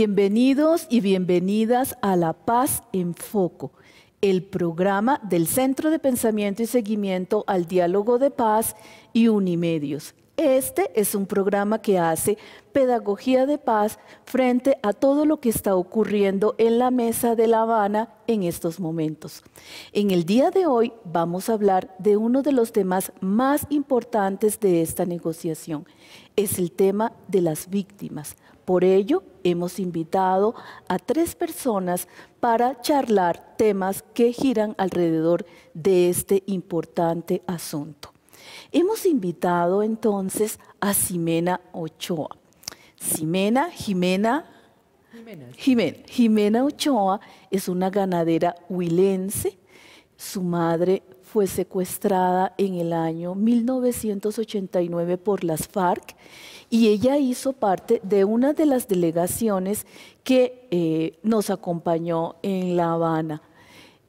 Bienvenidos y bienvenidas a La Paz en Foco, el programa del Centro de Pensamiento y Seguimiento al Diálogo de Paz y Unimedios. Este es un programa que hace pedagogía de paz frente a todo lo que está ocurriendo en la mesa de La Habana en estos momentos. En el día de hoy vamos a hablar de uno de los temas más importantes de esta negociación. Es el tema de las víctimas por ello, hemos invitado a tres personas para charlar temas que giran alrededor de este importante asunto. Hemos invitado entonces a Ximena Ochoa. Ximena, Jimena, Jimena. Jimena Ochoa es una ganadera huilense. Su madre fue secuestrada en el año 1989 por las FARC y ella hizo parte de una de las delegaciones que eh, nos acompañó en La Habana.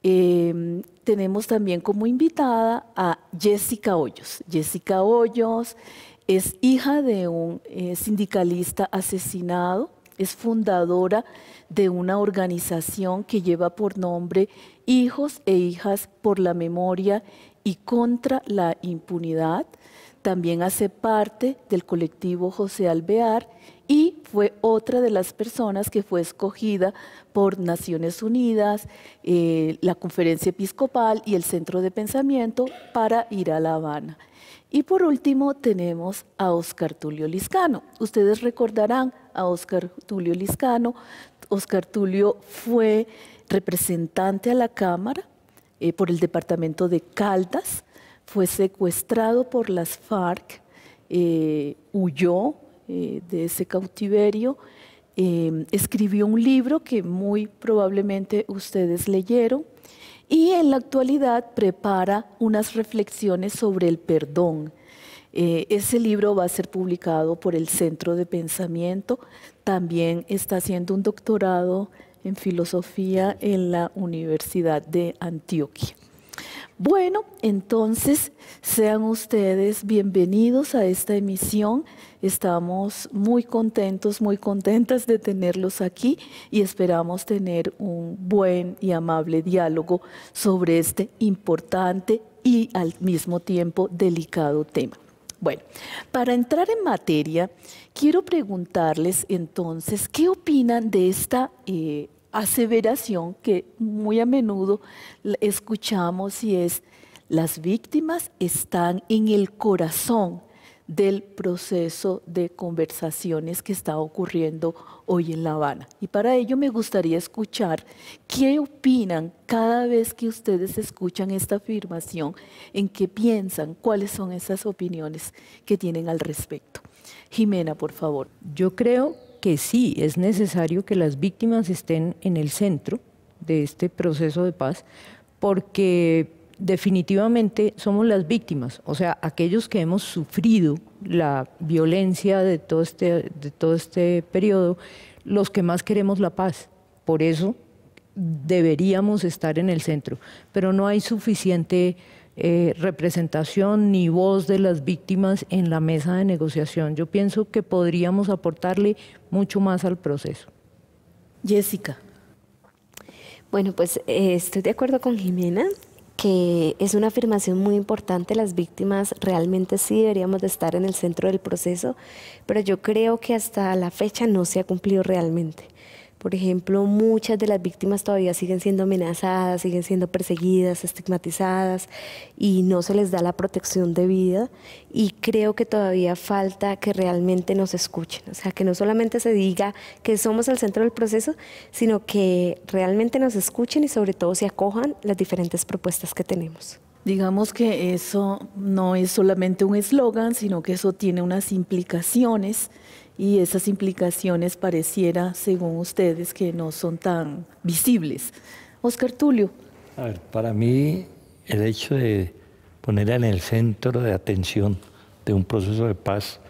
Em, tenemos también como invitada a Jessica Hoyos. Jessica Hoyos es hija de un eh, sindicalista asesinado, es fundadora de una organización que lleva por nombre Hijos e Hijas por la Memoria y contra la Impunidad también hace parte del colectivo José Alvear y fue otra de las personas que fue escogida por Naciones Unidas, eh, la Conferencia Episcopal y el Centro de Pensamiento para ir a La Habana. Y por último tenemos a Oscar Tulio Liscano. Ustedes recordarán a Oscar Tulio Liscano. Oscar Tulio fue representante a la Cámara eh, por el departamento de Caldas fue secuestrado por las FARC, eh, huyó eh, de ese cautiverio, eh, escribió un libro que muy probablemente ustedes leyeron y en la actualidad prepara unas reflexiones sobre el perdón. ese libro va a ser publicado por el Centro de Pensamiento, también está haciendo un doctorado en filosofía en la Universidad de Antioquia. Bueno, entonces sean ustedes bienvenidos a esta emisión. Estamos muy contentos, muy contentas de tenerlos aquí y esperamos tener un buen y amable diálogo sobre este importante y al mismo tiempo delicado tema. Bueno, para entrar en materia, quiero preguntarles entonces, ¿qué opinan de esta eh, aseveración que muy a menudo escuchamos y es, las víctimas están en el corazón del proceso de conversaciones que está ocurriendo hoy en La Habana. Y para ello me gustaría escuchar qué opinan cada vez que ustedes escuchan esta afirmación, en qué piensan, cuáles son esas opiniones que tienen al respecto. Jimena, por favor. Yo creo que sí es necesario que las víctimas estén en el centro de este proceso de paz, porque definitivamente somos las víctimas, o sea, aquellos que hemos sufrido la violencia de todo este, de todo este periodo, los que más queremos la paz. Por eso deberíamos estar en el centro, pero no hay suficiente eh, representación ni voz de las víctimas en la mesa de negociación. Yo pienso que podríamos aportarle mucho más al proceso. Jessica. Bueno, pues eh, estoy de acuerdo con Jimena que es una afirmación muy importante, las víctimas realmente sí deberíamos de estar en el centro del proceso, pero yo creo que hasta la fecha no se ha cumplido realmente. Por ejemplo, muchas de las víctimas todavía siguen siendo amenazadas, siguen siendo perseguidas, estigmatizadas y no se les da la protección debida. Y creo que todavía falta que realmente nos escuchen, o sea, que no solamente se diga que somos el centro del proceso, sino que realmente nos escuchen y sobre todo se acojan las diferentes propuestas que tenemos. Digamos que eso no es solamente un eslogan, sino que eso tiene unas implicaciones y esas implicaciones pareciera, según ustedes, que no son tan visibles. Oscar Tulio. A ver, para mí el hecho de poner en el centro de atención de un proceso de paz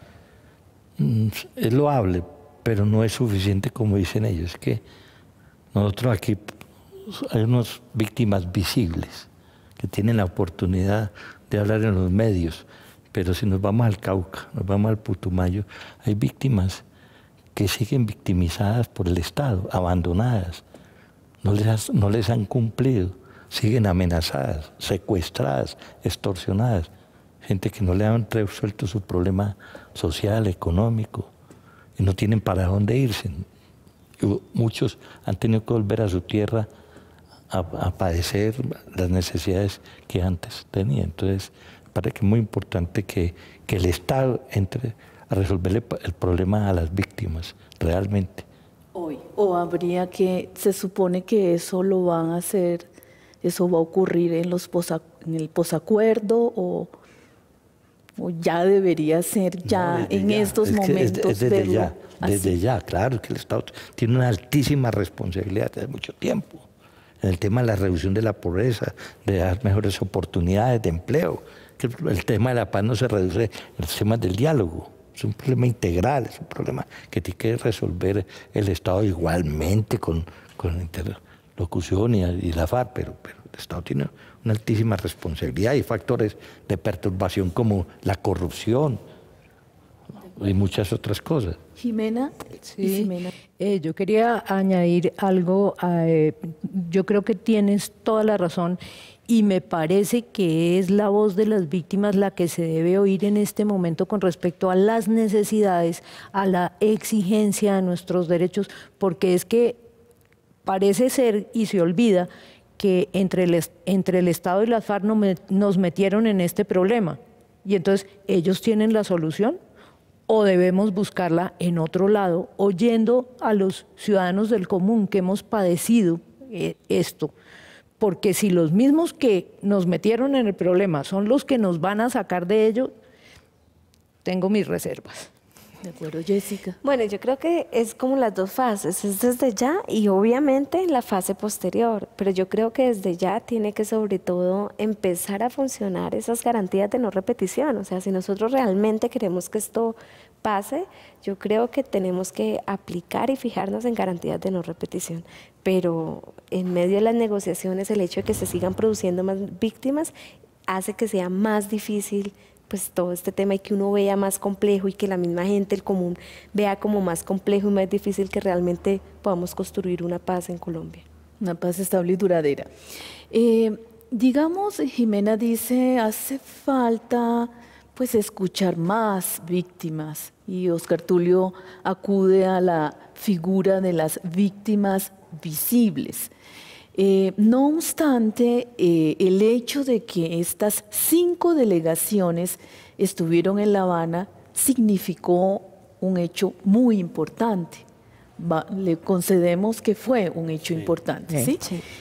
mm, es loable, pero no es suficiente como dicen ellos. Es que nosotros aquí hay unas víctimas visibles que tienen la oportunidad de hablar en los medios, pero si nos vamos al Cauca, nos vamos al Putumayo, hay víctimas que siguen victimizadas por el Estado, abandonadas, no les, han cumplido, siguen amenazadas, secuestradas, extorsionadas, gente que no le han resuelto su problema social, económico, y no tienen para dónde irse. Muchos han tenido que volver a su tierra a, padecer las necesidades que antes tenían. Entonces, parece que es muy importante que, el Estado entre a resolver el problema a las víctimas, realmente. Hoy. O habría que, se supone que eso lo van a hacer, eso va a ocurrir en, los en el posacuerdo o, ya debería ser ya en estos momentos. desde ya, desde ya, claro, que el Estado tiene una altísima responsabilidad desde mucho tiempo en el tema de la reducción de la pobreza, de dar mejores oportunidades de empleo el tema de la paz no se reduce al tema del diálogo. Es un problema integral, es un problema que tiene que resolver el Estado igualmente con, la interlocución y, la FARC, pero, el Estado tiene una altísima responsabilidad y factores de perturbación como la corrupción, y muchas otras cosas. Jimena, eh, yo quería añadir algo. Eh, yo creo que tienes toda la razón y me parece que es la voz de las víctimas la que se debe oír en este momento con respecto a las necesidades, a la exigencia de nuestros derechos, porque es que parece ser y se olvida que entre el, Estado y las FARC nos metieron en este problema. Y entonces, ¿ellos tienen la solución? ¿O debemos buscarla en otro lado, oyendo a los ciudadanos del común que hemos padecido eh, esto? porque si los mismos que nos metieron en el problema son los que nos van a sacar de ello, tengo mis reservas. De acuerdo, Jessica. Bueno, yo creo que es como las dos fases, es desde ya y obviamente la fase posterior, pero yo creo que desde ya tiene que sobre todo empezar a funcionar esas garantías de no repetición, o sea, si nosotros realmente queremos que esto pase, yo creo que tenemos que aplicar y fijarnos en garantías de no repetición, pero en medio de las negociaciones el hecho de que se sigan produciendo más víctimas hace que sea más difícil pues todo este tema y que uno vea más complejo y que la misma gente, el común, vea como más complejo y más difícil que realmente podamos construir una paz en Colombia. Una paz estable y duradera. Eh, digamos, Jimena dice, hace falta pues escuchar más víctimas y Oscar Tulio acude a la figura de las víctimas visibles. Eh, no obstante, eh, el hecho de que estas cinco delegaciones estuvieron en La Habana significó un hecho muy importante. le concedemos que fue un hecho importante.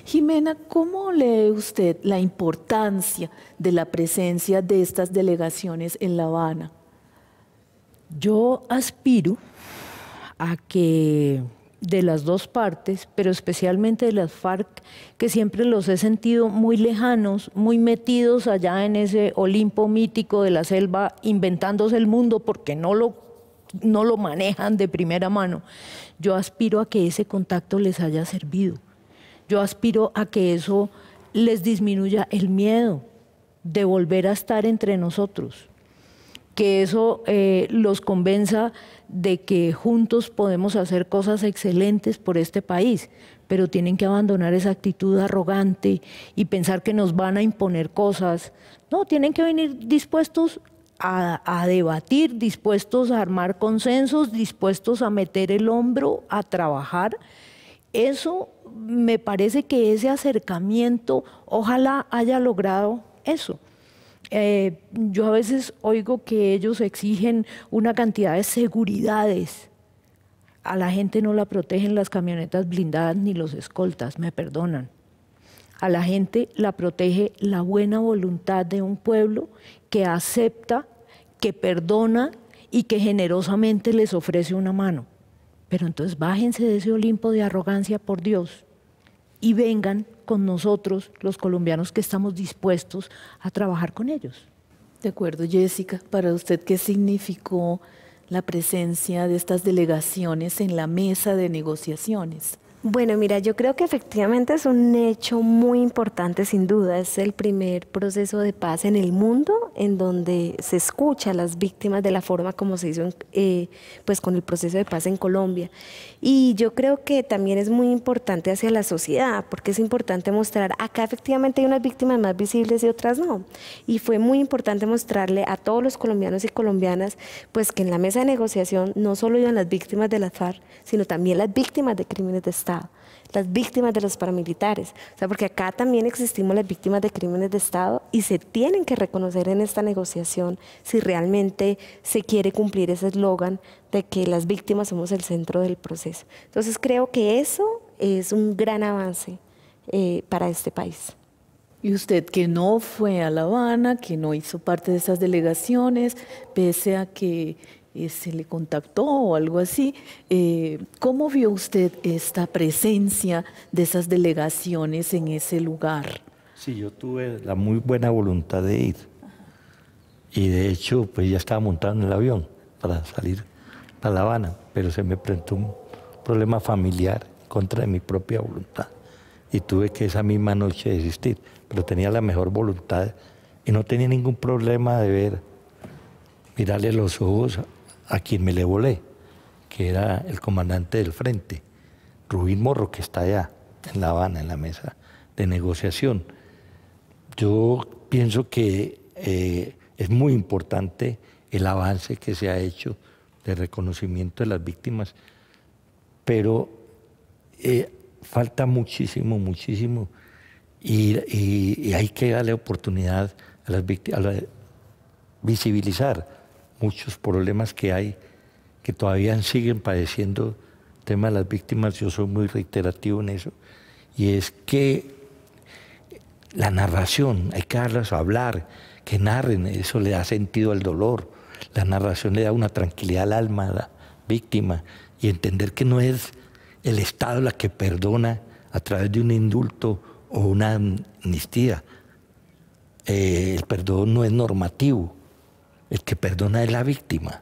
Jimena, ¿cómo lee usted la importancia de la presencia de estas delegaciones en La Habana? Yo aspiro a que de las dos partes, pero especialmente de las FARC, que siempre los he sentido muy lejanos, muy metidos allá en ese Olimpo mítico de la selva, inventándose el mundo porque no lo, no lo manejan de primera mano. Yo aspiro a que ese contacto les haya servido. Yo aspiro a que eso les disminuya el miedo de volver a estar entre nosotros que eso eh, los convenza de que juntos podemos hacer cosas excelentes por este país, pero tienen que abandonar esa actitud arrogante y pensar que nos van a imponer cosas. No, tienen que venir dispuestos a debatir, dispuestos a armar consensos, dispuestos a meter el hombro, a trabajar. Eso me parece que ese acercamiento ojalá haya logrado eso. Eh, yo a veces oigo que ellos exigen una cantidad de seguridades. A la gente no la protegen las camionetas blindadas ni los escoltas, me perdonan. A la gente la protege la buena voluntad de un pueblo que acepta, que perdona y que generosamente les ofrece una mano. Pero entonces bájense de ese Olimpo de arrogancia por Dios y vengan con nosotros, los colombianos que estamos dispuestos a trabajar con ellos. De acuerdo, Jessica, para usted, ¿qué significó la presencia de estas delegaciones en la mesa de negociaciones? Bueno, mira, yo creo que efectivamente es un hecho muy importante, sin duda. Es el primer proceso de paz en el mundo en donde se escucha a las víctimas de la forma como se hizo eh, pues con el proceso de paz en Colombia. Y yo creo que también es muy importante hacia la sociedad, porque es importante mostrar, acá efectivamente hay unas víctimas más visibles y otras no. Y fue muy importante mostrarle a todos los colombianos y colombianas, pues que en la mesa de negociación no solo iban las víctimas de la FARC, sino también las víctimas de crímenes de Estado las víctimas de los paramilitares, o sea, porque acá también existimos las víctimas de crímenes de Estado y se tienen que reconocer en esta negociación si realmente se quiere cumplir ese eslogan de que las víctimas somos el centro del proceso. Entonces creo que eso es un gran avance eh, para este país. Y usted que no fue a La Habana, que no hizo parte de esas delegaciones, pese a que eh, se le contactó o algo así. Eh, ¿Cómo vio usted esta presencia de esas delegaciones en ese lugar? Sí, yo tuve la muy buena voluntad de ir. Y de hecho, pues ya estaba montado en el avión para salir a La Habana, pero se me presentó un problema familiar contra mi propia voluntad. Y tuve que esa misma noche desistir, pero tenía la mejor voluntad y no tenía ningún problema de ver, mirarle los ojos a quien me le volé, que era el comandante del frente, Rubín Morro, que está allá, en La Habana, en la mesa de negociación. Yo pienso que eh, es muy importante el avance que se ha hecho de reconocimiento de las víctimas, pero eh, falta muchísimo, muchísimo, y, hay que darle oportunidad a las víctimas, a visibilizar muchos problemas que hay que todavía siguen padeciendo el tema de las víctimas, yo soy muy reiterativo en eso, y es que la narración, hay que darlas hablar, que narren, eso le da sentido al dolor, la narración le da una tranquilidad al alma, a la víctima, y entender que no es el Estado la que perdona a través de un indulto o una amnistía. Eh, el perdón no es normativo, el que perdona es la víctima,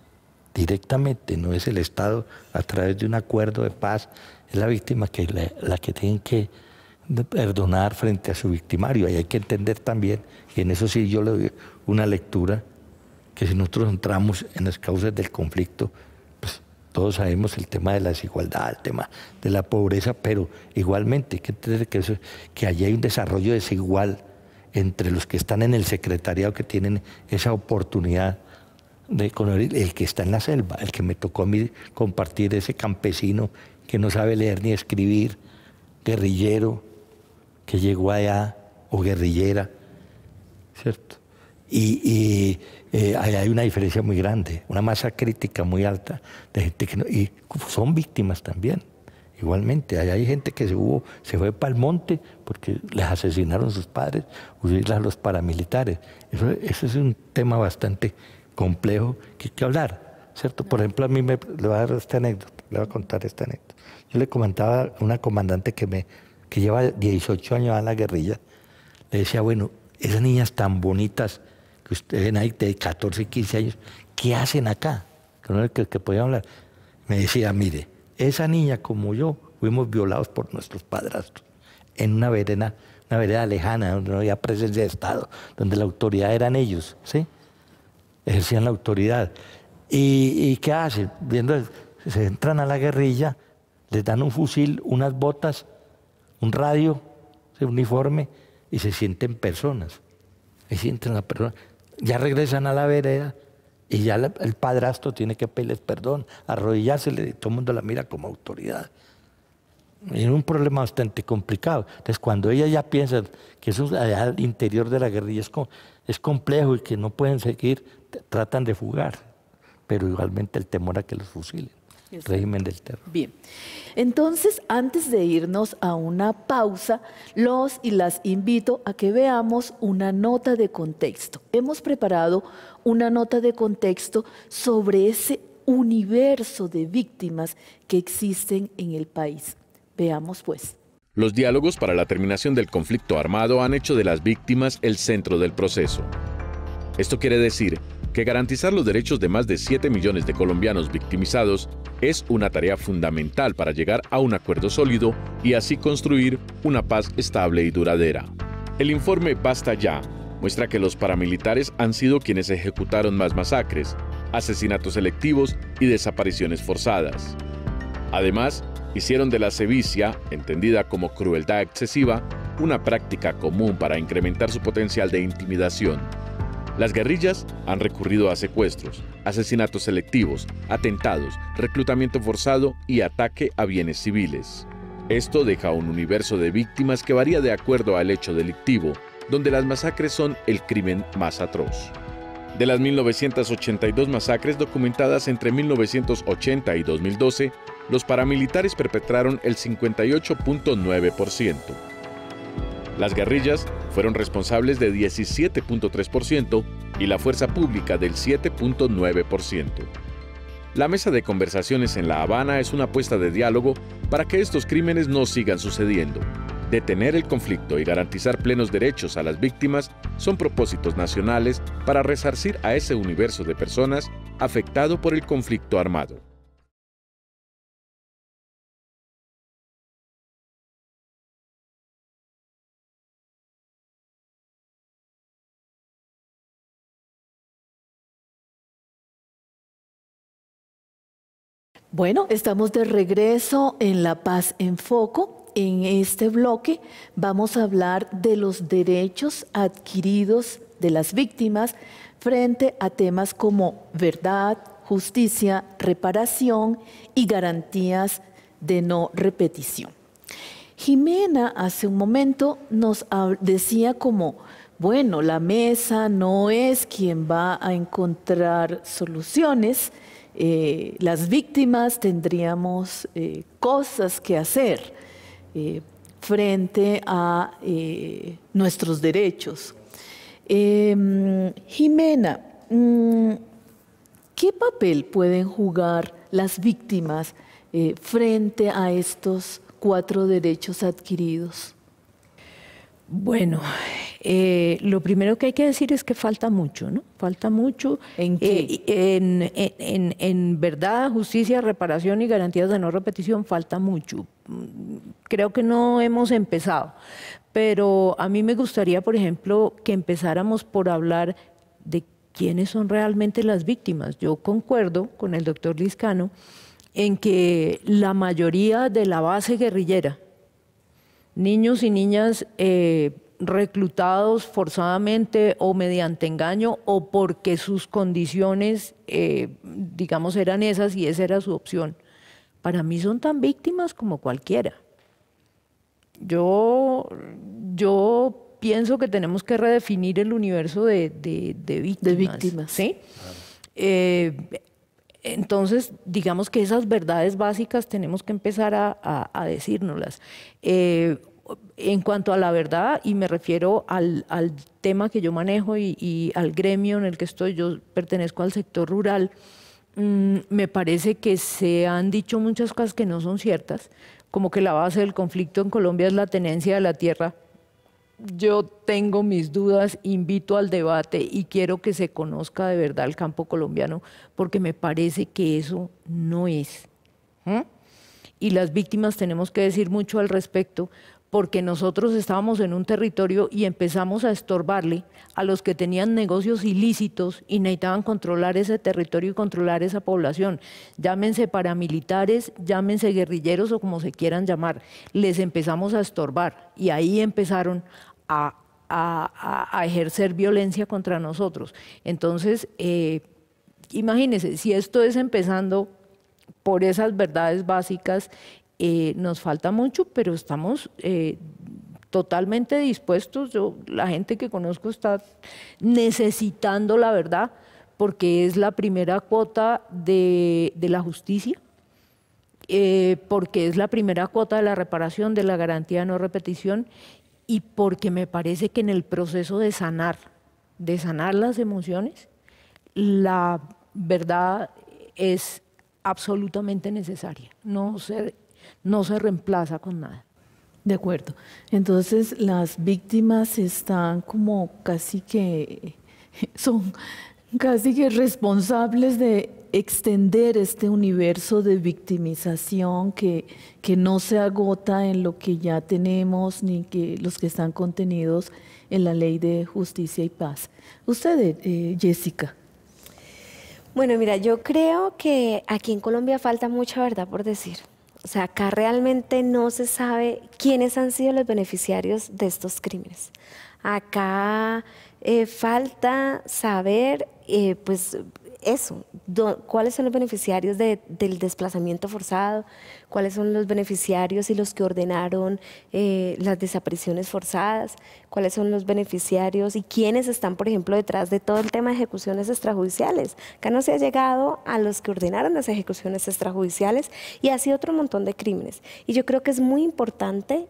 directamente, no es el Estado a través de un acuerdo de paz, es la víctima que la, que tiene que perdonar frente a su victimario. Y hay que entender también, y en eso sí yo le doy una lectura, que si nosotros entramos en las causas del conflicto, pues todos sabemos el tema de la desigualdad, el tema de la pobreza, pero igualmente hay que entender que, que allí hay un desarrollo desigual entre los que están en el secretariado que tienen esa oportunidad de conocer el que está en la selva, el que me tocó compartir ese campesino que no sabe leer ni escribir, guerrillero que llegó allá o guerrillera, ¿cierto? Y, eh, hay una diferencia muy grande, una masa crítica muy alta de gente que no, y son víctimas también. Igualmente, hay, hay gente que se, hubo, se fue para el monte porque les asesinaron sus padres, los paramilitares. Eso, es un tema bastante complejo que hay que hablar, ¿cierto? Por ejemplo, a mí me le voy a dar esta anécdota, le voy a contar esta anécdota. Yo le comentaba a una comandante que, me, que lleva 18 años en la guerrilla, le decía, bueno, esas niñas tan bonitas que ustedes ven ahí de 14, 15 años, ¿qué hacen acá? Que no es el que, que podía hablar. Me decía, mire, esa niña como yo fuimos violados por nuestros padrastros en una vereda, una vereda lejana, donde no había presencia de Estado, donde la autoridad eran ellos, ¿sí? Ejercían la autoridad. ¿Y, qué hacen? se entran a la guerrilla, les dan un fusil, unas botas, un radio, un uniforme, y se sienten personas. sienten personas. Ya regresan a la vereda, y ya el padrastro tiene que pedirles perdón, arrodillarse, y todo el mundo la mira como autoridad. Es un problema bastante complicado. Entonces, cuando ella ya piensa que eso al interior de la guerrilla es, es complejo y que no pueden seguir, tratan de fugar, pero igualmente el temor a que los fusilen régimen del terror. Bien, entonces antes de irnos a una pausa, los y las invito a que veamos una nota de contexto. Hemos preparado una nota de contexto sobre ese universo de víctimas que existen en el país. Veamos pues. Los diálogos para la terminación del conflicto armado han hecho de las víctimas el centro del proceso. Esto quiere decir que garantizar los derechos de más de 7 millones de colombianos victimizados es una tarea fundamental para llegar a un acuerdo sólido y así construir una paz estable y duradera. El informe Basta ya muestra que los paramilitares han sido quienes ejecutaron más masacres, asesinatos selectivos y desapariciones forzadas. Además, hicieron de la sevicia, entendida como crueldad excesiva, una práctica común para incrementar su potencial de intimidación. Las guerrillas han recurrido a secuestros, asesinatos selectivos, atentados, reclutamiento forzado y ataque a bienes civiles. Esto deja un universo de víctimas que varía de acuerdo al hecho delictivo, donde las masacres son el crimen más atroz. De las 1982 masacres documentadas entre 1980 y 2012, los paramilitares perpetraron el 58.9%. Las guerrillas fueron responsables de 17.3% y la fuerza pública del 7.9%. La mesa de conversaciones en La Habana es una apuesta de diálogo para que estos crímenes no sigan sucediendo. Detener el conflicto y garantizar plenos derechos a las víctimas son propósitos nacionales para resarcir a ese universo de personas afectado por el conflicto armado. Bueno, estamos de regreso en La Paz en Foco. En este bloque vamos a hablar de los derechos adquiridos de las víctimas frente a temas como verdad, justicia, reparación y garantías de no repetición. Jimena hace un momento nos decía como, bueno, la mesa no es quien va a encontrar soluciones, eh, las víctimas tendríamos eh, cosas que hacer eh, frente a nuestros derechos. Em, Jimena, mm, ¿qué papel pueden jugar las víctimas frente a estos cuatro derechos adquiridos? Bueno, eh, lo primero que hay que decir es que falta mucho, ¿no? Falta mucho. Eh, ¿En en, verdad, justicia, reparación y garantías de no repetición falta mucho. Creo que no hemos empezado, pero a mí me gustaría, por ejemplo, que empezáramos por hablar de quiénes son realmente las víctimas. Yo concuerdo con el doctor Lizcano en que la mayoría de la base guerrillera, niños y niñas eh, reclutados forzadamente o mediante engaño o porque sus condiciones, eh, digamos, eran esas y esa era su opción. Para mí son tan víctimas como cualquiera. Yo, yo pienso que tenemos que redefinir el universo de, víctimas. Eh, entonces, digamos que esas verdades básicas tenemos que empezar a, a, decírnoslas en cuanto a la verdad, y me refiero al, tema que yo manejo y, al gremio en el que estoy, yo pertenezco al sector rural, mm, me parece que se han dicho muchas cosas que no son ciertas, como que la base del conflicto en Colombia es la tenencia de la tierra. Yo tengo mis dudas, invito al debate y quiero que se conozca de verdad el campo colombiano, porque me parece que eso no es. Y las víctimas tenemos que decir mucho al respecto, porque nosotros estábamos en un territorio y empezamos a estorbarle a los que tenían negocios ilícitos y necesitaban controlar ese territorio y controlar esa población. Llámense paramilitares, llámense guerrilleros o como se quieran llamar. Les empezamos a estorbar y ahí empezaron a, ejercer violencia contra nosotros. Entonces, eh, imagínense, si esto es empezando por esas verdades básicas eh, nos falta mucho, pero estamos eh, totalmente dispuestos. la gente que conozco está necesitando la verdad, porque es la primera cuota de, la justicia. Eh, porque es la primera cuota de la reparación, de la garantía de no repetición y porque me parece que en el proceso de sanar, de sanar las emociones, la verdad es absolutamente necesaria. No se, no se reemplaza con nada. De acuerdo. Entonces las víctimas están como casi que, son casi que responsables de extender este universo de victimización que, que no se agota en lo que ya tenemos ni que los que están contenidos en la ley de justicia y paz. Usted, eh, Jessica. Bueno, mira, yo creo que aquí en Colombia falta mucha verdad por decir. O sea, acá realmente no se sabe quiénes han sido los beneficiarios de estos crímenes. Acá eh, falta saber eh, pues, eso, cuáles son los beneficiarios del desplazamiento forzado, cuáles son los beneficiarios y los que ordenaron eh, las desapariciones forzadas, cuáles son los beneficiarios y quiénes están, por ejemplo, detrás de todo el tema de ejecuciones extrajudiciales. Acá no se ha llegado a los que ordenaron las ejecuciones extrajudiciales y así otro montón de crímenes. Y yo creo que es muy importante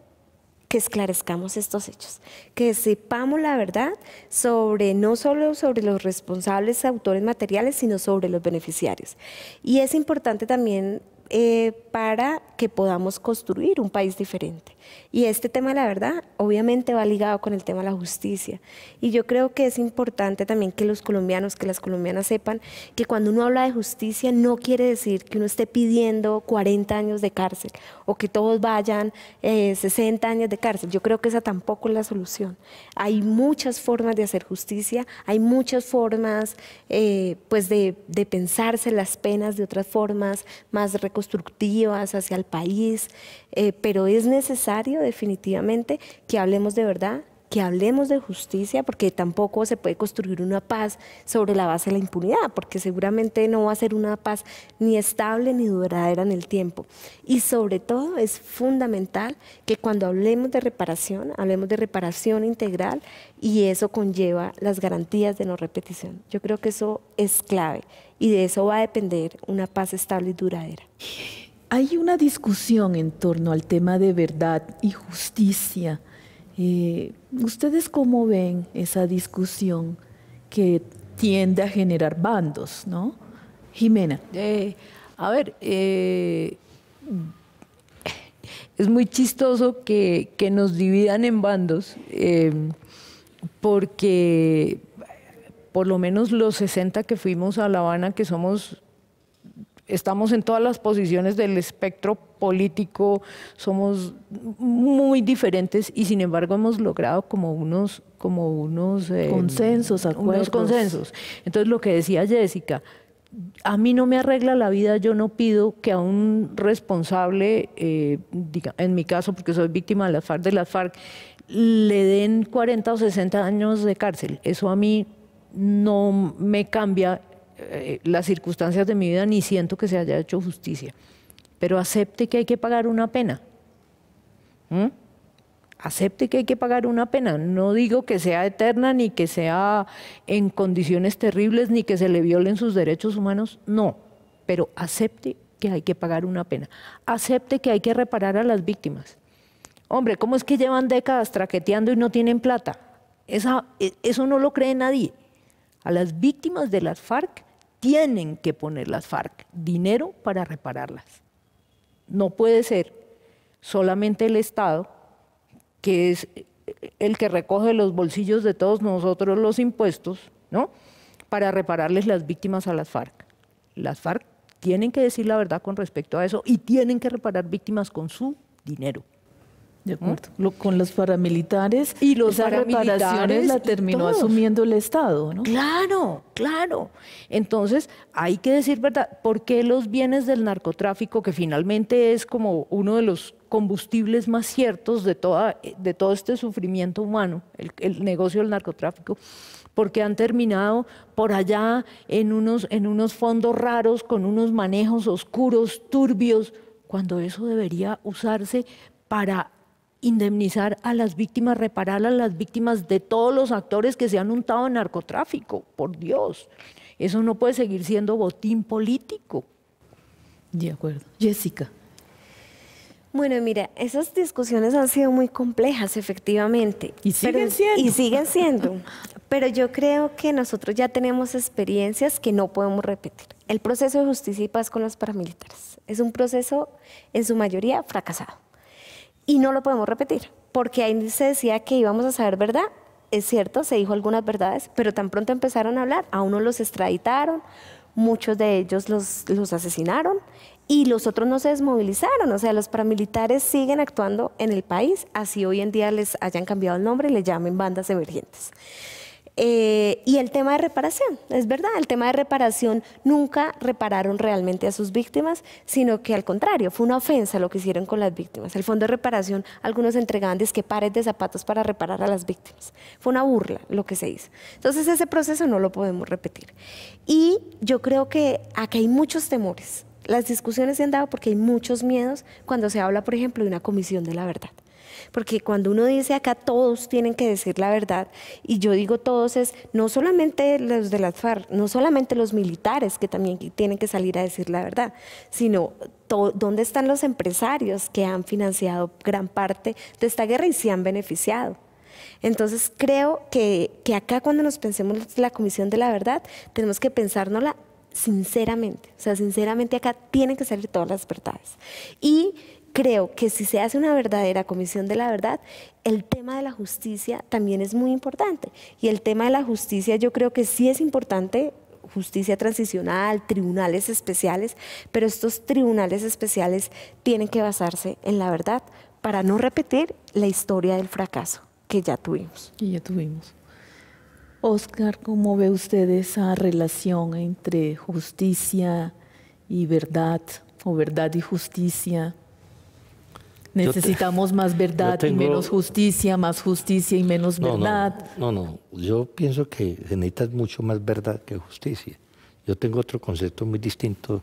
que esclarezcamos estos hechos, que sepamos la verdad sobre no solo sobre los responsables autores materiales, sino sobre los beneficiarios. Y es importante también eh, para que podamos construir un país diferente. Y este tema la verdad obviamente va ligado con el tema de la justicia. Y yo creo que es importante también que los colombianos, que las colombianas sepan que cuando uno habla de justicia no quiere decir que uno esté pidiendo 40 años de cárcel o que todos vayan 60 eh, años de cárcel. Yo creo que esa tampoco es la solución. Hay muchas formas de hacer justicia, hay muchas formas eh, pues de, pensarse las penas de otras formas más reconstructivas hacia el país, eh, pero es necesario definitivamente que hablemos de verdad, que hablemos de justicia, porque tampoco se puede construir una paz sobre la base de la impunidad, porque seguramente no va a ser una paz ni estable ni duradera en el tiempo. Y sobre todo es fundamental que cuando hablemos de reparación, hablemos de reparación integral y eso conlleva las garantías de no repetición. Yo creo que eso es clave y de eso va a depender una paz estable y duradera. Hay una discusión en torno al tema de verdad y justicia. Eh, ¿Ustedes cómo ven esa discusión que tiende a generar bandos, no? Jimena. Eh, a ver, eh, es muy chistoso que, que, nos dividan en bandos, porque por lo menos los 60 que fuimos a La Habana, que somos estamos en todas las posiciones del espectro político, somos muy diferentes y sin embargo hemos logrado como unos, como unos eh, consensos, acuerdos. consensos. Entonces lo que decía Jessica, a mí no me arregla la vida, yo no pido que a un responsable, eh, en mi caso porque soy víctima de las FARC, de las FARC, le den 40 o 60 años de cárcel. Eso a mí no me cambia eh, las circunstancias de mi vida ni siento que se haya hecho justicia, pero acepte que hay que pagar una pena. ¿Mm? Acepte que hay que pagar una pena. No digo que sea eterna, ni que sea en condiciones terribles, ni que se le violen sus derechos humanos, no, pero acepte que hay que pagar una pena. Acepte que hay que reparar a las víctimas. Hombre, ¿cómo es que llevan décadas traqueteando y no tienen plata? Esa, e, eso no lo cree nadie. A las víctimas de las FARC tienen que poner las FARC dinero para repararlas. No puede ser solamente el Estado, que es eh, el que recoge los bolsillos de todos nosotros los impuestos, ¿no? Para repararles las víctimas a las FARC. Las FARC tienen que decir la verdad con respecto a eso y tienen que reparar víctimas con su dinero. De ¿Mm? acuerdo. con los paramilitares. Y los paramilitares, la terminó asumiendo el Estado, ¿no? Claro, claro. Entonces, hay que decir verdad, ¿por qué los bienes del narcotráfico, que finalmente es como uno de los combustibles más ciertos de, toda, de todo este sufrimiento humano, el, el negocio del narcotráfico, porque han terminado por allá en unos, en unos fondos raros, con unos manejos oscuros, turbios, cuando eso debería usarse para indemnizar a las víctimas, reparar a las víctimas de todos los actores que se han untado en narcotráfico, por Dios. Eso no puede seguir siendo botín político. De acuerdo. Jessica. Bueno, mira, esas discusiones han sido muy complejas, efectivamente. Y siguen Y siguen siendo. pero yo creo que nosotros ya tenemos experiencias que no podemos repetir. El proceso de justicia y paz con los paramilitares es un proceso en su mayoría fracasado y no lo podemos repetir, porque ahí se decía que íbamos a saber verdad. Es cierto, se dijo algunas verdades, pero tan pronto empezaron a hablar, a uno los extraditaron, muchos de ellos los, los asesinaron y los otros no se desmovilizaron, o sea, los paramilitares siguen actuando en el país, así hoy en día les hayan cambiado el nombre y le llamen bandas emergentes. Eh, y el tema de reparación, es verdad, el tema de reparación nunca repararon realmente a sus víctimas, sino que al contrario, fue una ofensa lo que hicieron con las víctimas. El fondo de reparación, algunos entregaban que pares de zapatos para reparar a las víctimas. Fue una burla lo que se hizo. Entonces ese proceso no lo podemos repetir. Y yo creo que aquí hay muchos temores. Las discusiones se han dado porque hay muchos miedos cuando se habla, por ejemplo, de una comisión de la verdad porque cuando uno dice acá todos tienen que decir la verdad, y yo digo todos es no solamente los de las FARC, no solamente los militares que también tienen que salir a decir la verdad, sino dónde están los empresarios que han financiado gran parte de esta guerra y se han beneficiado. Entonces creo que, que acá cuando nos pensemos la Comisión de la Verdad, tenemos que pensárnosla sinceramente, o sea, sinceramente acá tienen que salir todas las verdades. Y creo que si se hace una verdadera comisión de la verdad, el tema de la justicia también es muy importante. Y el tema de la justicia yo creo que sí es importante justicia transicional, tribunales especiales, pero estos tribunales especiales tienen que basarse en la verdad para no repetir la historia del fracaso que ya tuvimos. Y ya tuvimos. Oscar, ¿cómo ve usted esa relación entre justicia y verdad o verdad y justicia? Necesitamos más verdad y menos justicia, más justicia y menos verdad. No, no, yo pienso que se necesita mucho más verdad que justicia. Yo tengo otro concepto muy distinto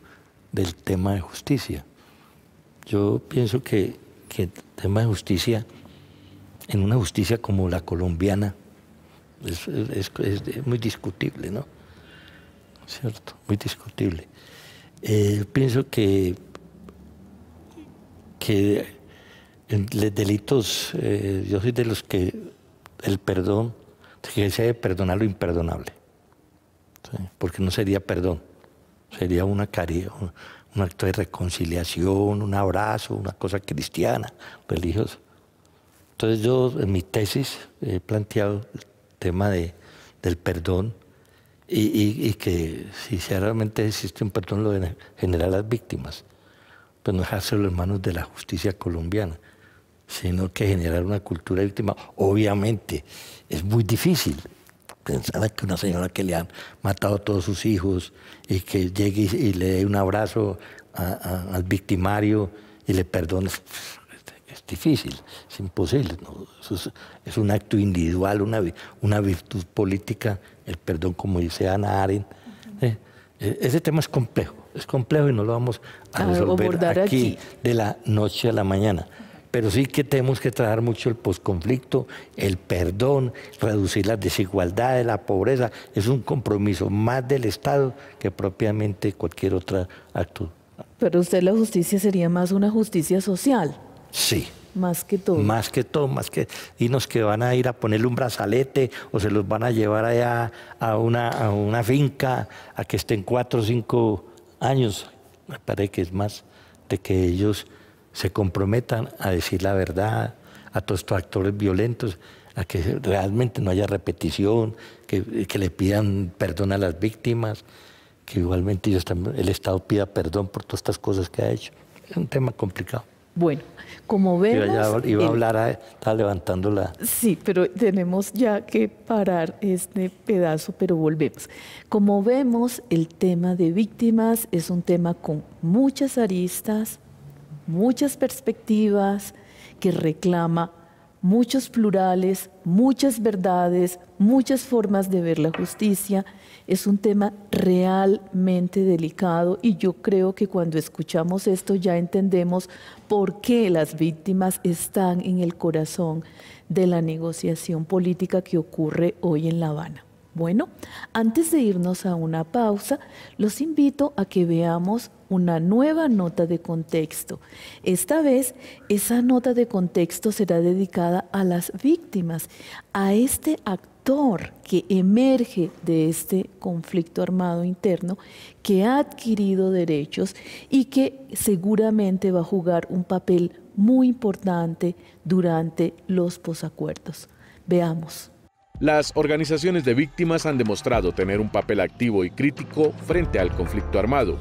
del tema de justicia. Yo pienso que, el tema de justicia, en una justicia como la colombiana, es, muy discutible, ¿no? ¿Cierto? Muy discutible. Eh, pienso que, que los delitos, eh, yo soy de los que el perdón, que se debe perdonar lo imperdonable, porque no sería perdón, sería una un, acto de reconciliación, un abrazo, una cosa cristiana, religiosa. Entonces yo en mi tesis he planteado el tema del perdón y, que si realmente existe un perdón lo de generar las víctimas, pues no hacerlo en manos de la justicia colombiana, sino que generar una cultura víctima. Obviamente, es muy difícil pensar que una señora que le han matado a todos sus hijos y que llegue y, le dé un abrazo al victimario y le perdone, es difícil, es imposible. es, un acto individual, una, virtud política, el perdón, como dice Ana Aren. ¿eh? E, ese tema es complejo, es complejo y no lo vamos a resolver aquí, de la noche a la mañana pero sí que tenemos que trabajar mucho el posconflicto, el perdón, reducir las desigualdades, la pobreza. Es un compromiso más del Estado que propiamente cualquier otra actitud. Pero usted la justicia sería más una justicia social. Sí. Más que todo. Más que todo, más que... Y nos que van a ir a ponerle un brazalete o se los van a llevar allá a una, a una finca a que estén cuatro o cinco años. Me parece que es más de que ellos se comprometan a decir la verdad, a todos estos actores violentos, a que realmente no haya repetición, que, que le pidan perdón a las víctimas, que igualmente el Estado pida perdón por todas estas cosas que ha hecho. Es un tema complicado. Bueno, como vemos... iba a hablar, está ah, estaba levantando la... Sí, pero tenemos ya que parar este pedazo, pero volvemos. Como vemos, el tema de víctimas es un tema con muchas aristas, muchas perspectivas, que reclama muchos plurales, muchas verdades, muchas formas de ver la justicia. Es un tema realmente delicado y yo creo que cuando escuchamos esto ya entendemos por qué las víctimas están en el corazón de la negociación política que ocurre hoy en La Habana. Bueno, antes de irnos a una pausa, los invito a que veamos una nueva nota de contexto. Esta vez, esa nota de contexto será dedicada a las víctimas, a este actor que emerge de este conflicto armado interno, que ha adquirido derechos y que seguramente va a jugar un papel muy importante durante los posacuerdos. Veamos. Las organizaciones de víctimas han demostrado tener un papel activo y crítico frente al conflicto armado.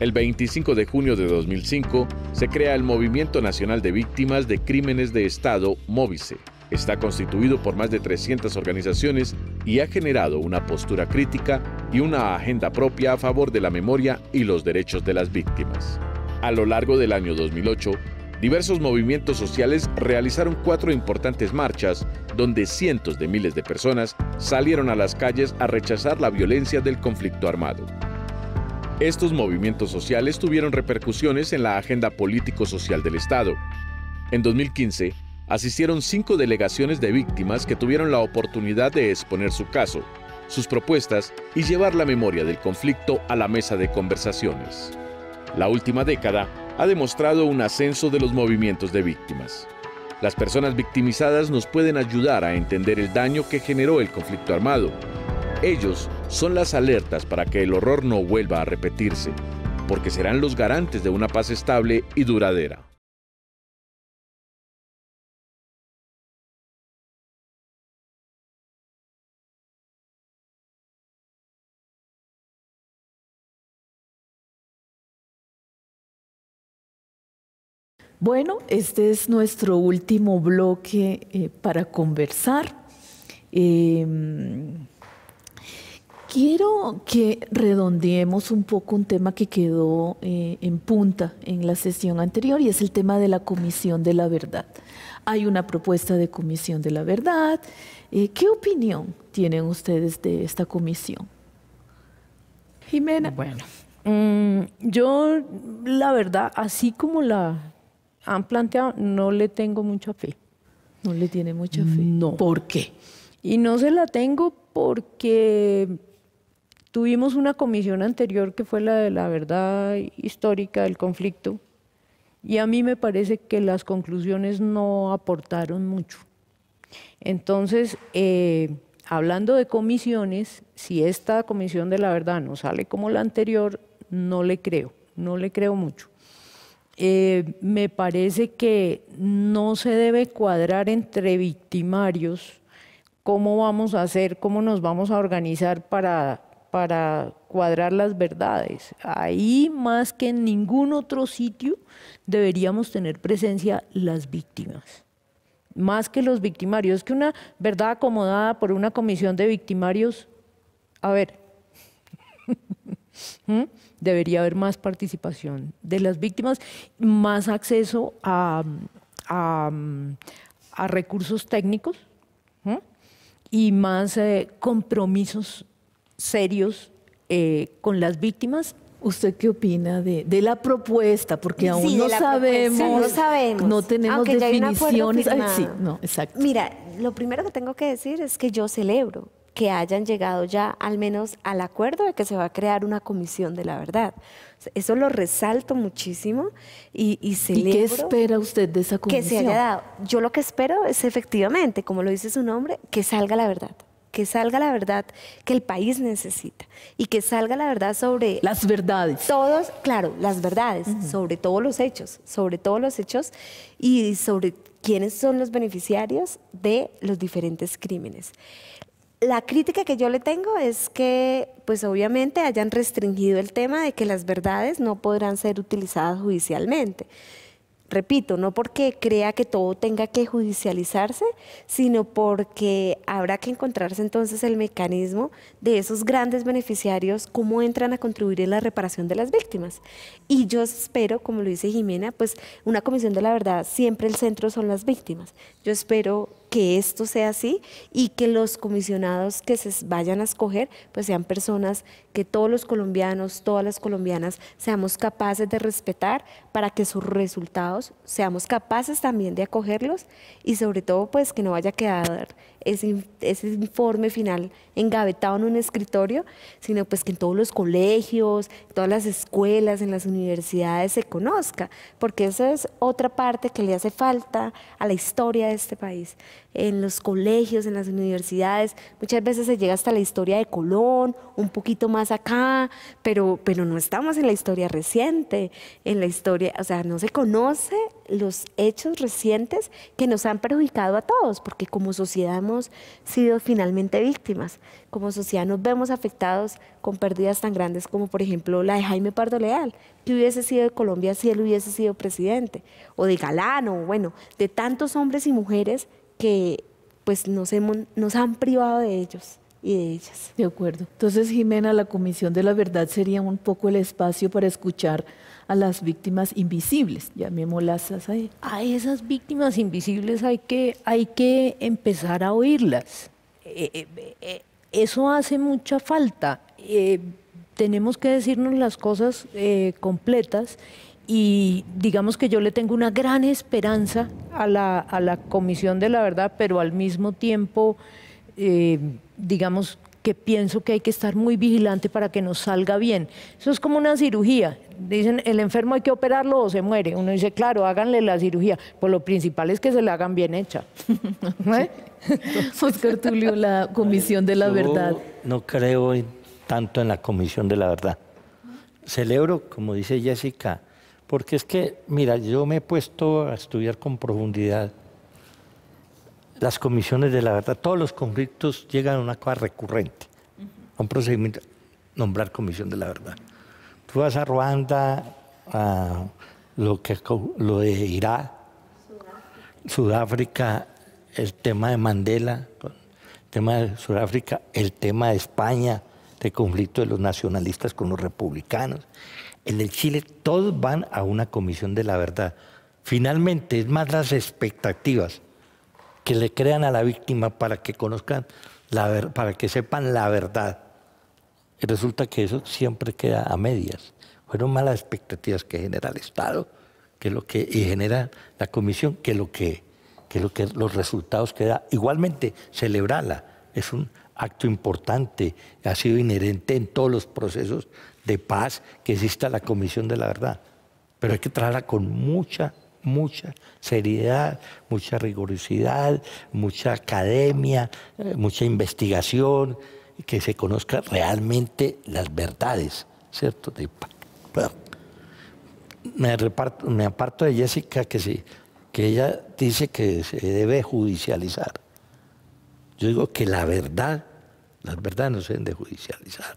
El 25 de junio de 2005 se crea el Movimiento Nacional de Víctimas de Crímenes de Estado, MOVICE. Está constituido por más de 300 organizaciones y ha generado una postura crítica y una agenda propia a favor de la memoria y los derechos de las víctimas. A lo largo del año 2008, diversos movimientos sociales realizaron cuatro importantes marchas donde cientos de miles de personas salieron a las calles a rechazar la violencia del conflicto armado. Estos movimientos sociales tuvieron repercusiones en la agenda político-social del Estado. En 2015, asistieron cinco delegaciones de víctimas que tuvieron la oportunidad de exponer su caso, sus propuestas y llevar la memoria del conflicto a la mesa de conversaciones. La última década ha demostrado un ascenso de los movimientos de víctimas. Las personas victimizadas nos pueden ayudar a entender el daño que generó el conflicto armado. Ellos son las alertas para que el horror no vuelva a repetirse, porque serán los garantes de una paz estable y duradera. Bueno, este es nuestro último bloque eh, para conversar. Em, quiero que redondeemos un poco un tema que quedó eh, en punta en la sesión anterior y es el tema de la Comisión de la Verdad. Hay una propuesta de Comisión de la Verdad. Eh, ¿Qué opinión tienen ustedes de esta comisión? Jimena. Bueno, mm, yo la verdad, así como la han planteado, no le tengo mucha fe. No le tiene mucha fe. No. ¿Por qué? Y no se la tengo porque tuvimos una comisión anterior que fue la de la verdad histórica del conflicto y a mí me parece que las conclusiones no aportaron mucho. Entonces, eh, hablando de comisiones, si esta comisión de la verdad no sale como la anterior, no le creo, no le creo mucho. Eh, me parece que no se debe cuadrar entre victimarios cómo vamos a hacer, cómo nos vamos a organizar para, cuadrar las verdades. Ahí más que en ningún otro sitio deberíamos tener presencia las víctimas más que los victimarios, que una verdad acomodada por una comisión de victimarios, a ver, ¿Mm? Debería haber más participación de las víctimas, más acceso a, a, recursos técnicos ¿Mm? y más eh, compromisos serios eh, con las víctimas ¿Usted qué opina de, la propuesta? Porque aún no, sabemos, no, tenemos definiciones. sí, no, exacto. Mira, lo primero que tengo que decir es que yo celebro que hayan llegado ya al menos al acuerdo de que se va a crear una comisión de la verdad. Eso lo resalto muchísimo y, y celebro. ¿Y qué espera usted de esa comisión? Que se haya dado. Yo lo que espero es efectivamente, como lo dice su nombre, que salga la verdad que salga la verdad que el país necesita y que salga la verdad sobre... Las verdades. Todos, claro, las verdades, sobre todos los hechos, sobre todos los hechos y sobre quiénes son los beneficiarios de los diferentes crímenes. La crítica que yo le tengo es que, pues obviamente, hayan restringido el tema de que las verdades no podrán ser utilizadas judicialmente. Repito, no porque crea que todo tenga que judicializarse, sino porque habrá que encontrarse entonces el mecanismo de esos grandes beneficiarios, cómo entran a contribuir en la reparación de las víctimas. Y yo espero, como lo dice Jimena, pues una comisión de la verdad, siempre el centro son las víctimas. Yo espero que esto sea así y que los comisionados que se vayan a escoger pues sean personas que todos los colombianos, todas las colombianas seamos capaces de respetar para que sus resultados seamos capaces también de acogerlos y sobre todo pues que no vaya a quedar ese, informe final engavetado en un escritorio, sino pues que en todos los colegios, en todas las escuelas, en las universidades se conozca, porque esa es otra parte que le hace falta a la historia de este país en los colegios, en las universidades. Muchas veces se llega hasta la historia de Colón, un poquito más acá, pero, no estamos en la historia reciente, en la historia, o sea, no se conoce los hechos recientes que nos han perjudicado a todos, porque como sociedad hemos sido finalmente víctimas, como sociedad nos vemos afectados con pérdidas tan grandes como por ejemplo la de Jaime Pardo Leal, que hubiese sido de Colombia si él hubiese sido presidente, o de Galán, o bueno, de tantos hombres y mujeres que pues nos, hemos, nos han privado de ellos y de ellas. De acuerdo. Entonces, Jimena, la Comisión de la Verdad sería un poco el espacio para escuchar a las víctimas invisibles, llamémoslas ahí A esas víctimas invisibles hay que, hay que empezar a oírlas. Eh, eh, eh, eso hace mucha falta. tenemos que decirnos las cosas completas y digamos que yo le tengo una gran esperanza a la, Comisión de la Verdad, pero al mismo tiempo, eh, digamos que pienso que hay que estar muy vigilante para que nos salga bien. Eso es como una cirugía. Dicen, el enfermo hay que operarlo o se muere. Uno dice, claro, háganle la cirugía. Pues lo principal es que se la hagan bien hecha. Oscar pues, Tulio, la Comisión de la Verdad. No creo tanto en la Comisión de la Verdad. Celebro, como dice Jessica, porque es que, mira, yo me he puesto a estudiar con profundidad las comisiones de la verdad. Todos los conflictos llegan a una cosa recurrente, a un procedimiento, nombrar comisión de la verdad. Tú vas a Ruanda, a lo, que, lo de Irak, Sudáfrica, el tema de Mandela, el tema de Sudáfrica, el tema de España, de conflicto de los nacionalistas con los republicanos, en el Chile todos van a una comisión de la verdad. Finalmente, es más las expectativas que le crean a la víctima para que conozcan, la para que sepan la verdad. Y resulta que eso siempre queda a medias. Fueron más las expectativas que genera el Estado que lo que, y genera la comisión, que lo que, lo que los resultados que da. Igualmente, celebrarla es un acto importante, ha sido inherente en todos los procesos de paz, que exista la Comisión de la Verdad. Pero hay que tratarla con mucha, mucha seriedad, mucha rigorosidad, mucha academia, eh, mucha investigación, que se conozcan realmente las verdades, ¿cierto? me, aparto de Jessica que, sí, que ella dice que se debe judicializar. Yo digo que la verdad, las verdades no se deben de judicializar.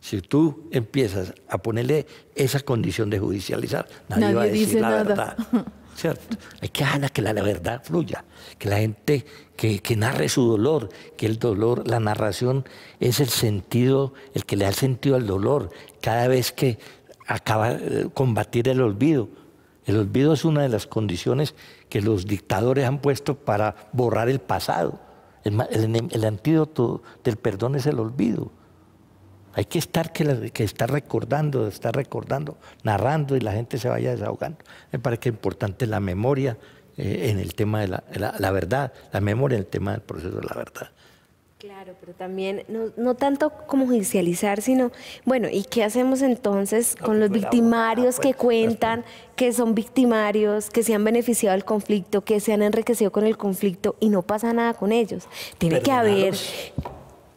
Si tú empiezas a ponerle esa condición de judicializar, nadie, va a decir la verdad. Hay que dejar que la, verdad fluya, que la gente que, narre su dolor, que el dolor, la narración es el sentido, el que le da sentido al dolor. Cada vez que acaba de eh, combatir el olvido, el olvido es una de las condiciones que los dictadores han puesto para borrar el pasado. el, antídoto del perdón es el olvido. Hay que estar que, está recordando, está recordando, narrando y la gente se vaya desahogando. Me parece que es importante la memoria eh, en el tema de la, verdad, la memoria en el tema del proceso de la verdad. Claro, pero también no, tanto como judicializar, sino, bueno, ¿y qué hacemos entonces con pues, los pues, victimarios que cuentan que son victimarios, que se han beneficiado del conflicto, que se han enriquecido con el conflicto y no pasa nada con ellos? Tiene que haber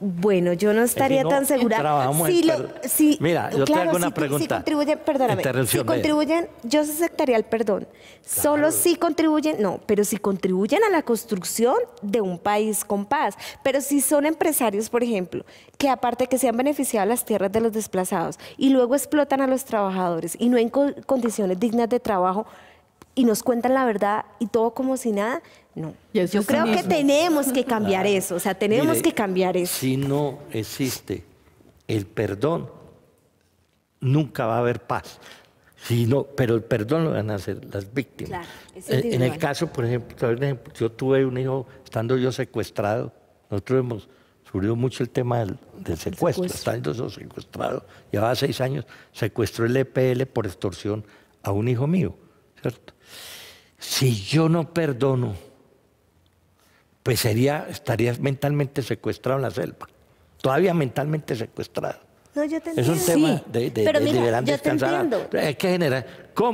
bueno, yo no estaría tan segura. Si si, Mira, yo claro, Si contribuyen, perdóname, si contribuyen, yo aceptaría el perdón. Solo si contribuyen, no, pero si contribuyen a la construcción de un país con paz. Pero si son empresarios, por ejemplo, que aparte que se han beneficiado las tierras de los desplazados y luego explotan a los trabajadores y no en condiciones dignas de trabajo, y nos cuentan la verdad y todo como si nada. No. Yo creo que tenemos que cambiar eso, o sea, tenemos que cambiar eso. Si no existe el perdón, nunca va a haber paz. Si pero el perdón lo van a hacer las víctimas. Eh, en el caso, por ejemplo, yo tuve un hijo, estando yo secuestrado, nosotros hemos subido mucho el tema del, secuestro, estando yo secuestrado, llevaba seis años, secuestró el EPL por extorsión a un hijo mío, ¿cierto? si yo no perdono, pues estarías mentalmente secuestrado en la selva, todavía mentalmente secuestrado. No, yo te entiendo. Es un tema de, de, pero mira, yo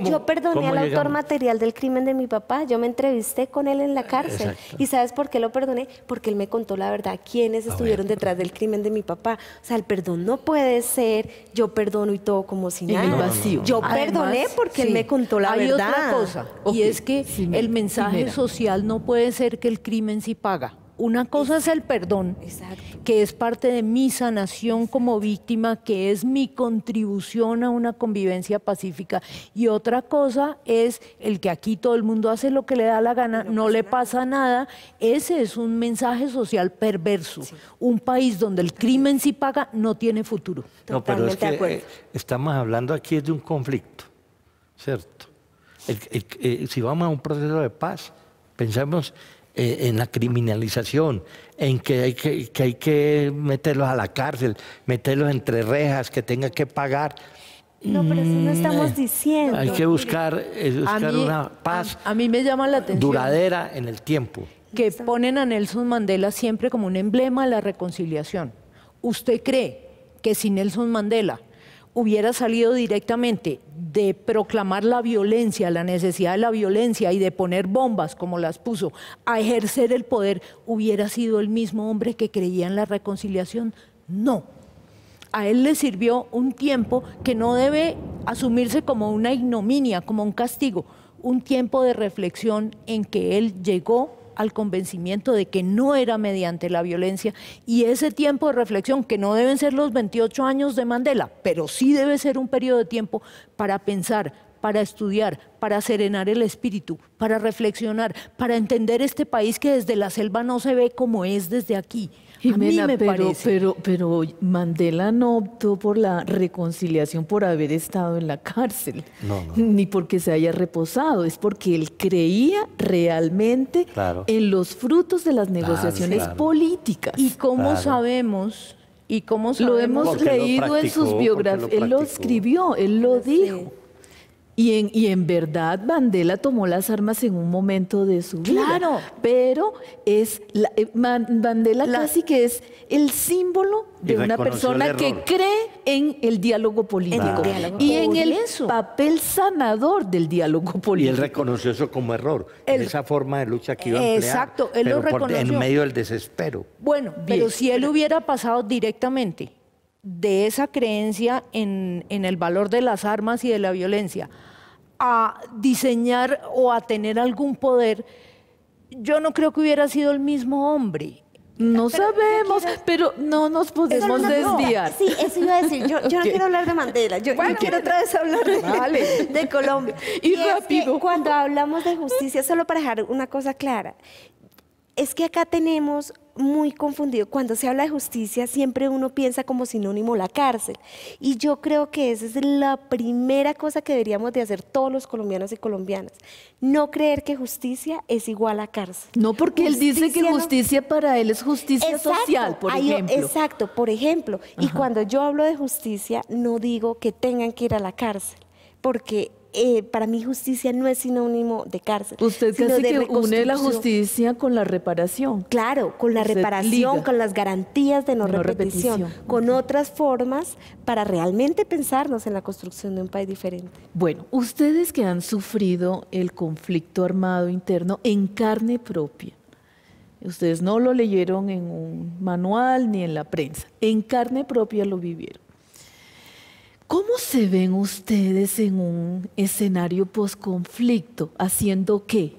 Yo perdoné al autor material del crimen de mi papá. Yo me entrevisté con él en la eh, cárcel. ¿Y sabes por qué lo perdoné? Porque él me contó la verdad, quiénes estuvieron detrás del crimen de mi papá. O sea, el perdón no puede ser yo perdono y todo como si nada. Yo perdoné porque él me contó la verdad. Hay otra cosa, y es que el mensaje social no puede ser que el crimen sí paga. Una cosa es el perdón, que es parte de mi sanación como víctima, que es mi contribución a una convivencia pacífica. Y otra cosa es el que aquí todo el mundo hace lo que le da la gana, no le pasa nada. Ese es un mensaje social perverso. Un país donde el crimen sí paga no tiene futuro. No, pero es que eh, estamos hablando aquí de un conflicto, ¿cierto? Eh, si vamos a un proceso de paz, pensamos eh, en la criminalización, en que hay que, que hay que meterlos a la cárcel, meterlos entre rejas, que tenga que pagar. No, pero eso no estamos mm, diciendo. Hay que buscar, una paz duradera en el tiempo. Que ponen a Nelson Mandela siempre como un emblema de la reconciliación. ¿Usted cree que si Nelson Mandela hubiera salido directamente de proclamar la violencia, la necesidad de la violencia y de poner bombas, como las puso, a ejercer el poder, hubiera sido el mismo hombre que creía en la reconciliación. No. A él le sirvió un tiempo que no debe asumirse como una ignominia, como un castigo, un tiempo de reflexión en que él llegó al convencimiento de que no era mediante la violencia y ese tiempo de reflexión, que no deben ser los 28 años de Mandela, pero sí debe ser un periodo de tiempo para pensar, para estudiar, para serenar el espíritu, para reflexionar, para entender este país que desde la selva no se ve como es desde aquí me pero, Pero, pero Mandela no optó por la reconciliación por haber estado en la cárcel, ni porque se haya reposado, es porque él creía realmente en los frutos de las negociaciones políticas. ¿Y cómo sabemos? ¿Y cómo Lo hemos leído en sus biografías. Él lo escribió, él lo dijo. Y en, y en verdad Mandela tomó las armas en un momento de su vida. Claro. Pero es la, eh, Mandela casi que es el símbolo de una persona que cree en el diálogo político. Y en el papel sanador del diálogo político. Y él reconoció eso como error, esa forma de lucha que iba a emplear. Exacto, él lo reconoció. en medio del desespero. Bueno, pero si él hubiera pasado directamente de esa creencia en, el valor de las armas y de la violencia a diseñar o a tener algún poder, yo no creo que hubiera sido el mismo hombre. No sabemos, pero no nos podemos desviar. Sí, eso iba a decir. Yo, no quiero hablar de Mandela. Yo, quiero otra vez hablar de, Colombia. y, rápido. cuando hablamos de justicia, solo para dejar una cosa clara, es que acá tenemos muy confundido. Cuando se habla de justicia, siempre uno piensa como sinónimo la cárcel. Y yo creo que esa es la primera cosa que deberíamos de hacer todos los colombianos y colombianas. No creer que justicia es igual a cárcel. No, porque él dice que justicia para él es justicia social, por ejemplo. Exacto, por ejemplo. Y cuando yo hablo de justicia, no digo que tengan que ir a la cárcel, porque eh, para mí justicia no es sinónimo de cárcel. Usted casi que une la justicia con la reparación. Claro, con la reparación, con las garantías de no, repetición, con otras formas para realmente pensarnos en la construcción de un país diferente. Bueno, ustedes que han sufrido el conflicto armado interno en carne propia, ustedes no lo leyeron en un manual ni en la prensa, en carne propia lo vivieron. ¿Cómo se ven ustedes en un escenario post-conflicto? ¿Haciendo qué?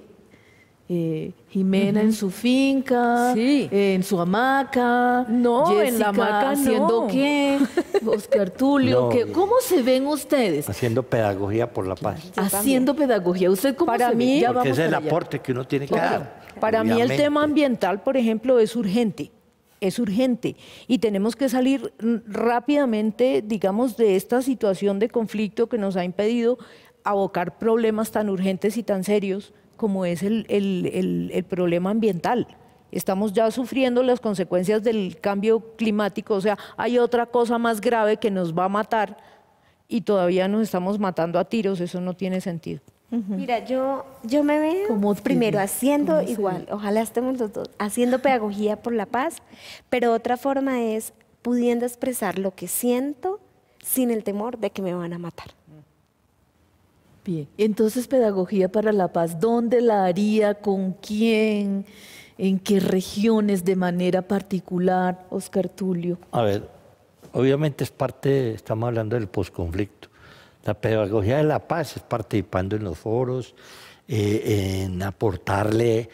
Eh, Jimena en su finca, en su hamaca, no, en la hamaca haciendo qué, Oscar Tulio, ¿cómo se ven ustedes? Haciendo pedagogía por la paz. Haciendo pedagogía. ¿Usted cómo para se mí, Porque es el aporte que uno tiene que dar. Para mí el tema ambiental, por ejemplo, es urgente es urgente y tenemos que salir mm, rápidamente, digamos, de esta situación de conflicto que nos ha impedido abocar problemas tan urgentes y tan serios como es el, problema ambiental. Estamos ya sufriendo las consecuencias del cambio climático, o sea, hay otra cosa más grave que nos va a matar y todavía nos estamos matando a tiros, eso no tiene sentido. Mira, yo, yo me veo primero haciendo igual, ojalá estemos los dos, haciendo pedagogía por la paz, pero otra forma es pudiendo expresar lo que siento sin el temor de que me van a matar. Bien, entonces pedagogía para la paz, ¿dónde la haría? ¿Con quién? ¿En qué regiones de manera particular, Oscar Tulio? A ver, obviamente es parte, estamos hablando del posconflicto. La pedagogía de la paz es participando en los foros, eh, en aportarle,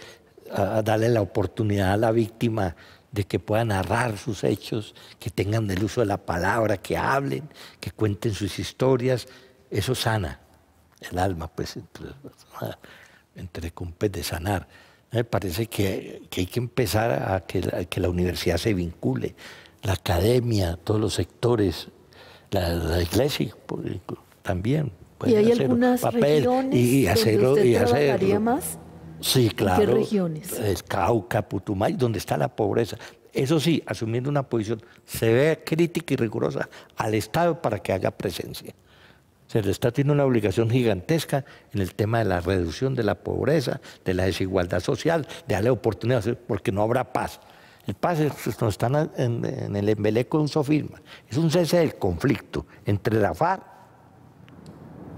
a, darle la oportunidad a la víctima de que pueda narrar sus hechos, que tengan el uso de la palabra, que hablen, que cuenten sus historias. Eso sana el alma, pues, entre, entre de sanar. Me parece que, hay que empezar a que, la universidad se vincule, la academia, todos los sectores, la, la iglesia, por ejemplo también. ¿Y hay algunas regiones y, donde usted y más? Sí, claro. qué regiones? Cauca, Putumayo, donde está la pobreza. Eso sí, asumiendo una posición severa, crítica y rigurosa al Estado para que haga presencia. Se Estado está tiene una obligación gigantesca en el tema de la reducción de la pobreza, de la desigualdad social, de darle oportunidades, porque no habrá paz. El paz es, pues, nos están en, el embeleco de un sofisma. Es un cese del conflicto entre la FARC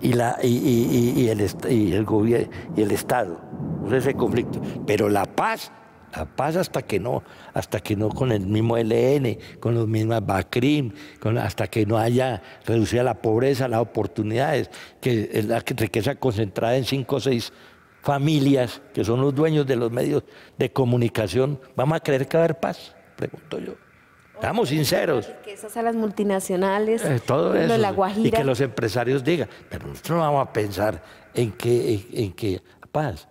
y, la, y, el, el gobierno, y el Estado. Pues, ese conflicto. Pero la paz, la paz hasta que no, hasta que no con el mismo e LN, con los mismos BACRIM, hasta que no haya reducida la pobreza, las oportunidades, que la riqueza concentrada en cinco o seis familias que son los dueños de los medios de comunicación, ¿vamos a creer que va a haber paz? Pregunto yo. Estamos sinceros. Esas a las multinacionales, eh, todo Y que los empresarios digan, pero nosotros no vamos a pensar en qué en, paz.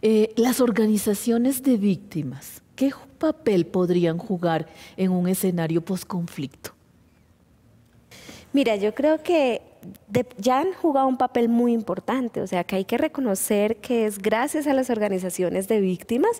Eh, las organizaciones de víctimas, ¿qué papel podrían jugar en un escenario post-conflicto? Mira, yo creo que ya han jugado un papel muy importante, o sea que hay que reconocer que es gracias a las organizaciones de víctimas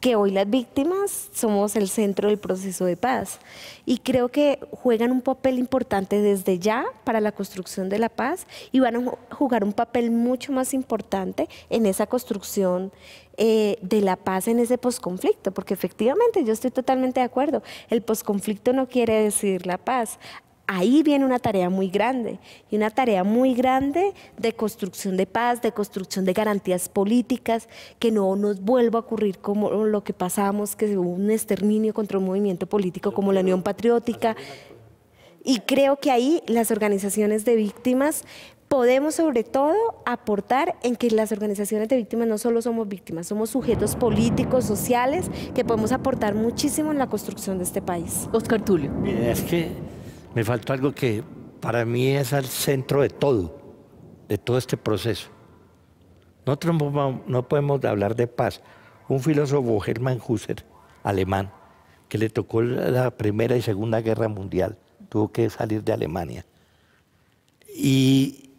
que hoy las víctimas somos el centro del proceso de paz. Y creo que juegan un papel importante desde ya para la construcción de la paz y van a jugar un papel mucho más importante en esa construcción eh, de la paz en ese posconflicto, porque efectivamente yo estoy totalmente de acuerdo, el posconflicto no quiere decir la paz ahí viene una tarea muy grande, y una tarea muy grande de construcción de paz, de construcción de garantías políticas, que no nos vuelva a ocurrir como lo que pasamos, que hubo un exterminio contra un movimiento político como la Unión Patriótica. Y creo que ahí las organizaciones de víctimas podemos sobre todo aportar en que las organizaciones de víctimas no solo somos víctimas, somos sujetos políticos, sociales, que podemos aportar muchísimo en la construcción de este país. Oscar Tulio. Es que me faltó algo que para mí es al centro de todo, de todo este proceso. Nosotros no podemos hablar de paz. Un filósofo, Hermann Husser, alemán, que le tocó la Primera y Segunda Guerra Mundial, tuvo que salir de Alemania. Y,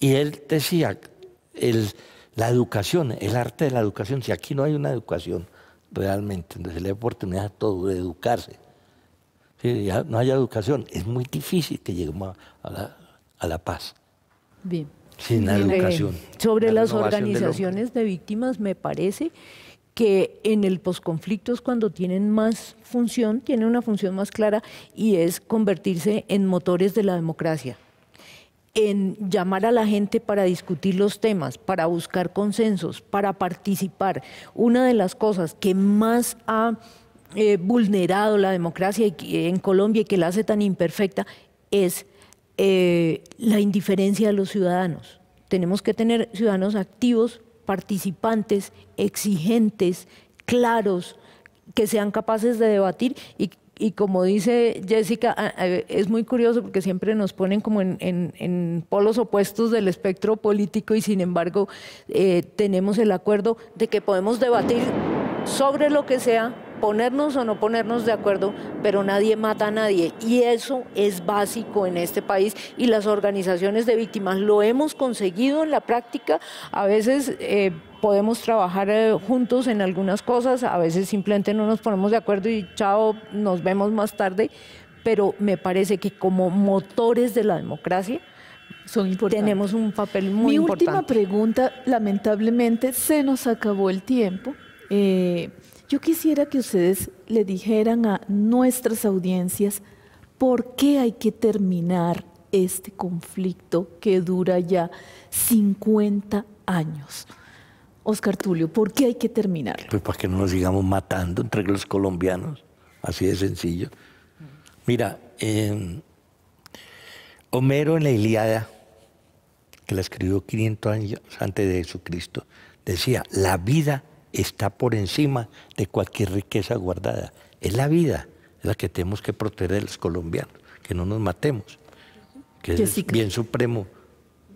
él decía, la educación, el arte de la educación, si aquí no hay una educación realmente, entonces se le da oportunidad a todo de educarse, si no hay educación, es muy difícil que lleguemos a, la, paz. Bien. Sin educación. Eh, sobre las organizaciones de víctimas, me parece que en el posconflicto es cuando tienen más función, tienen una función más clara y es convertirse en motores de la democracia, en llamar a la gente para discutir los temas, para buscar consensos, para participar. Una de las cosas que más ha eh, vulnerado la democracia en Colombia y que la hace tan imperfecta es eh, la indiferencia de los ciudadanos. Tenemos que tener ciudadanos activos, participantes, exigentes, claros, que sean capaces de debatir y como dice Jessica, ah, eh, es muy curioso porque siempre nos ponen como en, polos opuestos del espectro político y sin embargo tenemos el acuerdo de que podemos debatir sobre lo que sea ponernos o no ponernos de acuerdo, pero nadie mata a nadie. Y eso es básico en este país y las organizaciones de víctimas lo hemos conseguido en la práctica. A veces... Eh, podemos trabajar eh, juntos en algunas cosas, a veces simplemente no nos ponemos de acuerdo y chao, nos vemos más tarde, pero me parece que como motores de la democracia Son tenemos un papel muy importante. Mi última pregunta, lamentablemente se nos acabó el tiempo. Eh, yo quisiera que ustedes le dijeran a nuestras audiencias por qué hay que terminar este conflicto que dura ya 50 años. Oscar Tulio, ¿por qué hay que terminarlo? Pues para que no nos sigamos matando entre los colombianos, así de sencillo. Mira, em, Homero en la Ilíada, que la escribió 500 años antes de Jesucristo, decía, la vida está por encima de cualquier riqueza guardada. Es la vida la que tenemos que proteger los colombianos, que no nos matemos, que es bien supremo.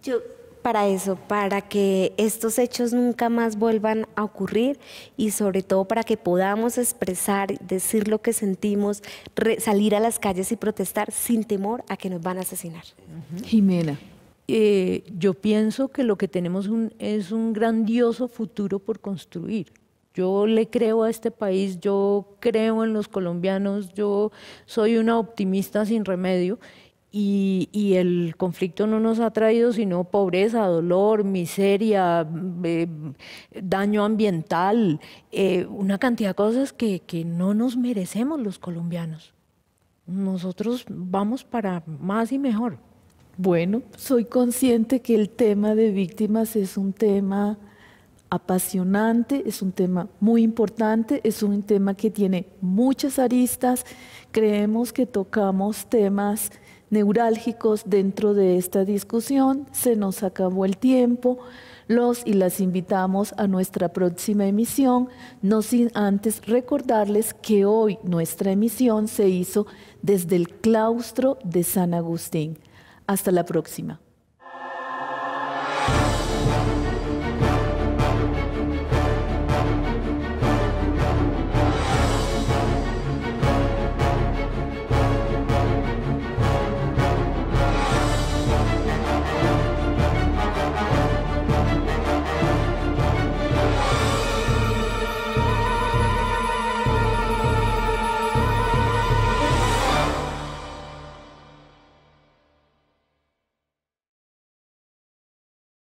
Yo para eso, para que estos hechos nunca más vuelvan a ocurrir y sobre todo para que podamos expresar, decir lo que sentimos, salir a las calles y protestar sin temor a que nos van a asesinar. Jimena. Eh, yo pienso que lo que tenemos es un grandioso futuro por construir. Yo le creo a este país, yo creo en los colombianos, yo soy una optimista sin remedio y, el conflicto no nos ha traído sino pobreza, dolor, miseria, eh, daño ambiental, eh, una cantidad de cosas que no nos merecemos los colombianos. Nosotros vamos para más y mejor. Bueno, soy consciente que el tema de víctimas es un tema apasionante, es un tema muy importante, es un tema que tiene muchas aristas. Creemos que tocamos temas neurálgicos dentro de esta discusión. Se nos acabó el tiempo. Los y las invitamos a nuestra próxima emisión, no sin antes recordarles que hoy nuestra emisión se hizo desde el claustro de San Agustín. Hasta la próxima.